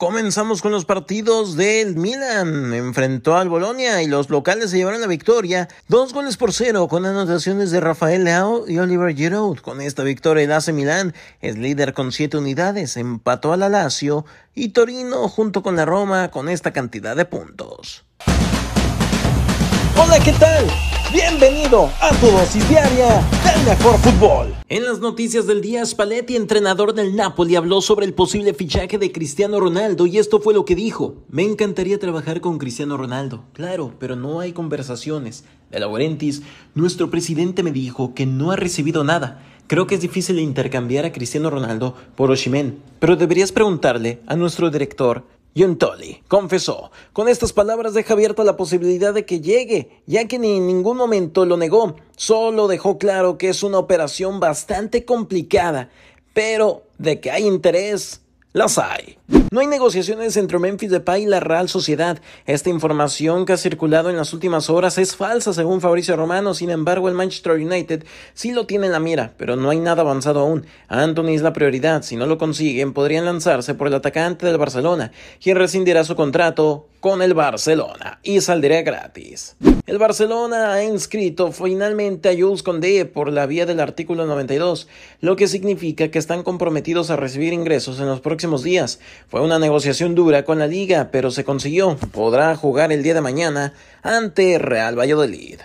Comenzamos con los partidos del Milan. Enfrentó al Bolonia y los locales se llevaron la victoria. Dos goles por cero con anotaciones de Rafael Leao y Oliver Giroud. Con esta victoria el AC Milan es líder con siete unidades. Empató al la y Torino junto con la Roma con esta cantidad de puntos. Hola, ¿qué tal? Bienvenido a tu dosis diaria del mejor fútbol. En las noticias del día, Spalletti, entrenador del Napoli, habló sobre el posible fichaje de Cristiano Ronaldo y esto fue lo que dijo. Me encantaría trabajar con Cristiano Ronaldo, claro, pero no hay conversaciones. De Laurentiis, nuestro presidente me dijo que no ha recibido nada. Creo que es difícil intercambiar a Cristiano Ronaldo por Oshimen, pero deberías preguntarle a nuestro director Yuntoli confesó. Con estas palabras deja abierta la posibilidad de que llegue, ya que ni en ningún momento lo negó, solo dejó claro que es una operación bastante complicada, pero de que hay interés, las hay. No hay negociaciones entre Memphis Depay y la Real Sociedad. Esta información que ha circulado en las últimas horas es falsa según Fabricio Romano. Sin embargo, el Manchester United sí lo tiene en la mira, pero no hay nada avanzado aún. Anthony es la prioridad. Si no lo consiguen, podrían lanzarse por el atacante del Barcelona, quien rescindirá su contrato con el Barcelona y saldría gratis. El Barcelona ha inscrito finalmente a Jules Condé por la vía del artículo 92, lo que significa que están comprometidos a recibir ingresos en los próximos días. Fue una negociación dura con la liga, pero se consiguió. Podrá jugar el día de mañana ante Real Valladolid.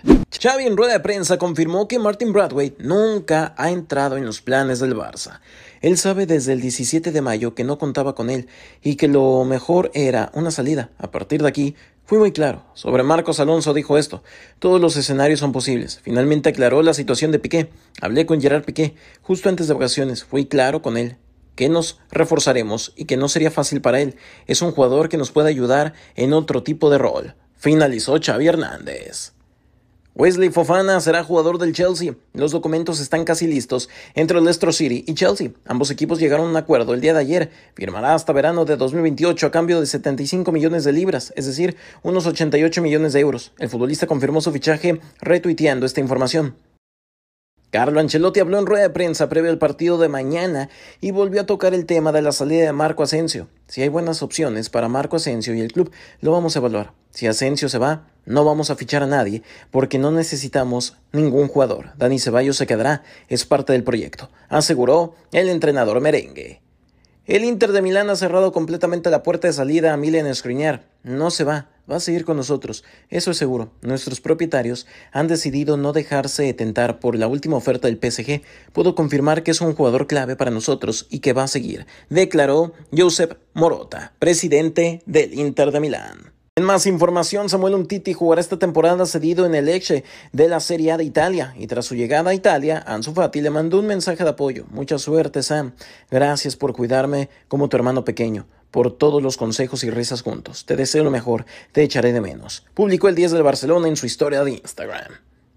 Xavi en rueda de prensa confirmó que Martin Bradway nunca ha entrado en los planes del Barça. Él sabe desde el 17 de mayo que no contaba con él y que lo mejor era una salida. A partir de aquí, fui muy claro. Sobre Marcos Alonso dijo esto. Todos los escenarios son posibles. Finalmente aclaró la situación de Piqué. Hablé con Gerard Piqué justo antes de vacaciones. Fui claro con él que nos reforzaremos y que no sería fácil para él. Es un jugador que nos puede ayudar en otro tipo de rol. Finalizó Xavi Hernández. Wesley Fofana será jugador del Chelsea. Los documentos están casi listos entre Leicester City y Chelsea. Ambos equipos llegaron a un acuerdo el día de ayer. Firmará hasta verano de 2028 a cambio de 75 millones de libras, es decir, unos 88 millones de euros. El futbolista confirmó su fichaje retuiteando esta información. Carlo Ancelotti habló en rueda de prensa previo al partido de mañana y volvió a tocar el tema de la salida de Marco Asensio. Si hay buenas opciones para Marco Asensio y el club, lo vamos a evaluar. Si Asensio se va, no vamos a fichar a nadie porque no necesitamos ningún jugador. Dani Ceballos se quedará, es parte del proyecto, aseguró el entrenador merengue. El Inter de Milán ha cerrado completamente la puerta de salida a Milen Skriniar. No se va va a seguir con nosotros, eso es seguro. Nuestros propietarios han decidido no dejarse tentar por la última oferta del PSG. Puedo confirmar que es un jugador clave para nosotros y que va a seguir, declaró Josep Morota, presidente del Inter de Milán. En más información, Samuel Untiti jugará esta temporada cedido en el Lecce de la Serie A de Italia y tras su llegada a Italia, Ansu Fati le mandó un mensaje de apoyo. Mucha suerte, Sam. Gracias por cuidarme como tu hermano pequeño por todos los consejos y risas juntos. Te deseo lo mejor, te echaré de menos. Publicó el 10 del Barcelona en su historia de Instagram.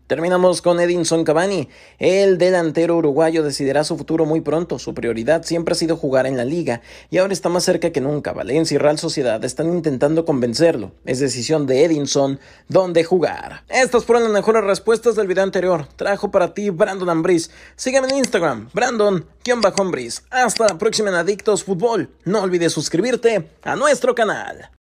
Terminamos con Edinson Cavani. El delantero uruguayo decidirá su futuro muy pronto. Su prioridad siempre ha sido jugar en la liga y ahora está más cerca que nunca. Valencia y Real Sociedad están intentando convencerlo. Es decisión de Edinson dónde jugar. Estas fueron las mejores respuestas del video anterior. Trajo para ti Brandon Ambriz. Sígueme en Instagram, Brandon-Ambriz. Hasta la próxima en Adictos Fútbol. No olvides suscribirte a nuestro canal.